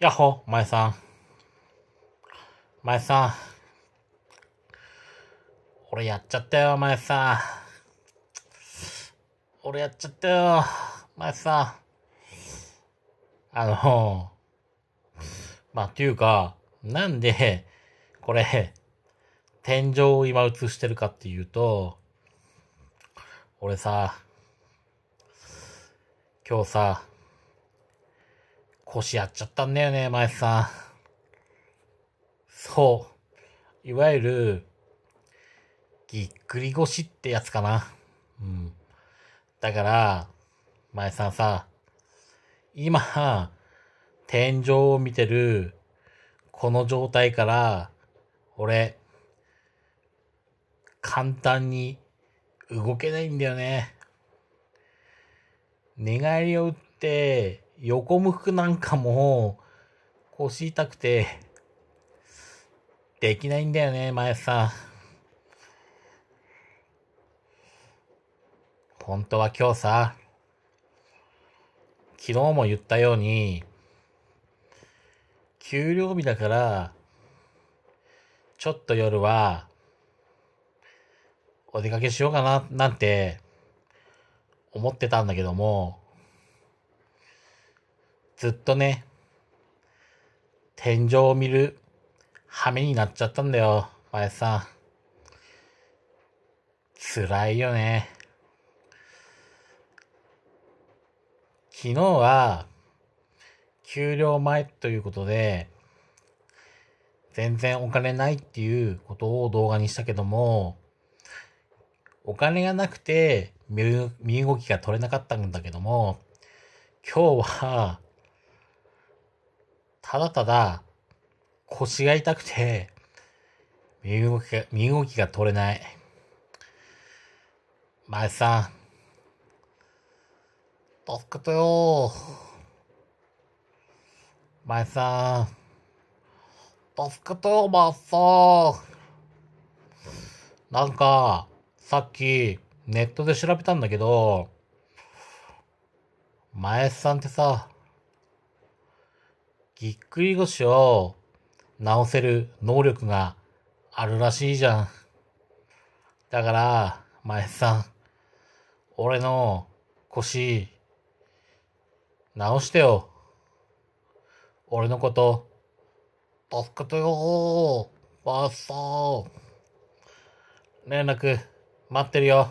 やっほ、前さん。前さん。俺やっちゃったよ、前さん。俺やっちゃったよ、前さん。あの、まあ、っていうか、なんで、これ、天井を今映してるかっていうと、俺さ、今日さ、腰やっちゃったんだよね、前さん。そう。いわゆる、ぎっくり腰ってやつかな。うん。だから、前さんさ、今、天井を見てる、この状態から、俺、簡単に動けないんだよね。寝返りを打って、横向くなんかも、腰痛くて、できないんだよね、毎朝。本当は今日さ、昨日も言ったように、給料日だから、ちょっと夜は、お出かけしようかな、なんて、思ってたんだけども、ずっとね、天井を見る羽目になっちゃったんだよ、前さん。辛いよね。昨日は、給料前ということで、全然お金ないっていうことを動画にしたけども、お金がなくて身動きが取れなかったんだけども、今日はただただ腰が痛くて、身動きが、身動きが取れない。前さん、助けてよ前さん、助けてよ、前さん。なんか、さっき、ネットで調べたんだけど、前さんってさ、ぎっくり腰を治せる能力があるらしいじゃん。だから、前さん、俺の腰、直してよ。俺のこと、助けてよー、マッさー。連絡、待ってるよ。